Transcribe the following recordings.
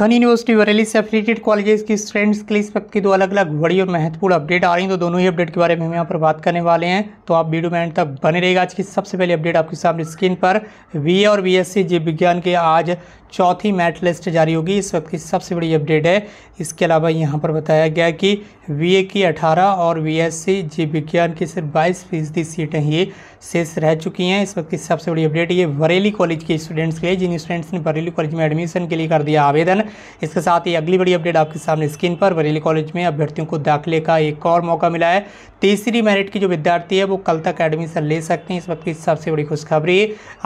Khan university Bareilly से affiliated colleges की students के लिए इस वक्त की दो अलग अलग बड़ी और महत्वपूर्ण अपडेट आ रही हैं तो दोनों ही अपडेट के बारे में हम यहाँ पर बात करने वाले हैं तो आप वीडियो में एंड तक बने रहेगा आज की सबसे पहले अपडेट आपके सामने स्क्रीन पर वी और बी एस विज्ञान के आज चौथी मैट लिस्ट जारी होगी इस वक्त की सबसे बड़ी अपडेट है इसके अलावा यहाँ पर बताया गया कि वी की 18 और वी सी जीव विज्ञान की सिर्फ बाईस फीसदी सीटें ही शेष रह चुकी हैं इस वक्त की सबसे बड़ी अपडेट ये बरेली कॉलेज के स्टूडेंट्स के लिए जिन स्टूडेंट्स ने बरेली कॉलेज में एडमिशन के लिए कर दिया आवेदन इसके साथ ही अगली बड़ी अपडेट आपके सामने स्क्रीन पर बरेली कॉलेज में अभ्यर्थियों को दाखिले का एक और मौका मिला है तीसरी मेरिट की जो विद्यार्थी है वो कल तक एडमिशन ले सकते हैं इस वक्त की सबसे बड़ी खुशखबरी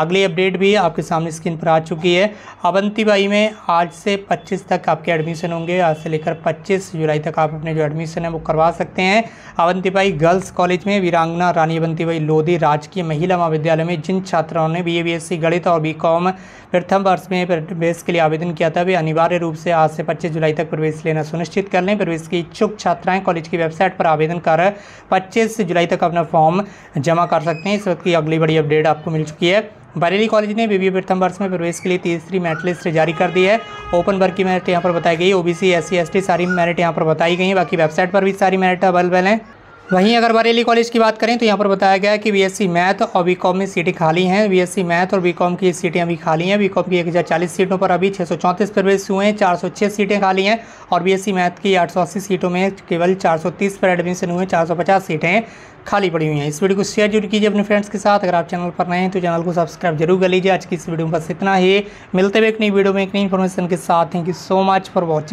अगली अपडेट भी आपके सामने स्क्रीन पर आ चुकी है अब अवंतीबाई में आज से 25 तक आपके एडमिशन होंगे आज से लेकर 25 जुलाई तक आप अपने जो एडमिशन है वो करवा सकते हैं अवंतीबाई गर्ल्स कॉलेज में वीरांगना रानी अवंतीबाई लोधी राजकीय महिला महाविद्यालय में जिन छात्राओं ने B A B S C गणित और बी कॉम प्रथम वर्ष में प्रवेश के लिए आवेदन किया था वे अनिवार्य रूप से आज से पच्चीस जुलाई तक प्रवेश लेना सुनिश्चित कर लें प्रवेश की इच्छुक छात्राएँ कॉलेज की वेबसाइट पर आवेदन कर पच्चीस जुलाई तक अपना फॉर्म जमा कर सकते हैं इस वक्त की अगली बड़ी अपडेट आपको मिल चुकी है बरेली कॉलेज ने बीबीए प्रथम वर्ष में प्रवेश के लिए तीसरी मेरिट लिस्ट जारी कर दी है ओपन वर्ग की मेरिट यहाँ पर बताई गई ओबीसी एससी एसटी सारी मेरिट यहाँ पर बताई गई है बाकी वेबसाइट पर भी सारी मेरिट अवेलेबल हैं वहीं अगर बरेली कॉलेज की बात करें तो यहाँ पर बताया गया है कि बीएससी मैथ और बीकॉम में सीटें खाली हैं बीएससी मैथ और बीकॉम की सीटें अभी खाली हैं बीकॉम की 1040 सीटों पर अभी 634 प्रवेश हुए हैं 406 सीटें खाली हैं और बीएससी मैथ की 880 सीटों में केवल 430 पर एडमिशन हुए पचास सीटें खाली पड़ी हुई हैं इस वीडियो को शेयर जरूर कीजिए अपने फ्रेंड्स के साथ अगर आप चैनल पर नए हैं तो चैनल को सब्सक्राइब जरूर कर लीजिए आज की इस वीडियो में बस इतना ही मिलते हुए एक नई वीडियो में एक नई इन्फॉर्मेशन के साथ thank you so much for watching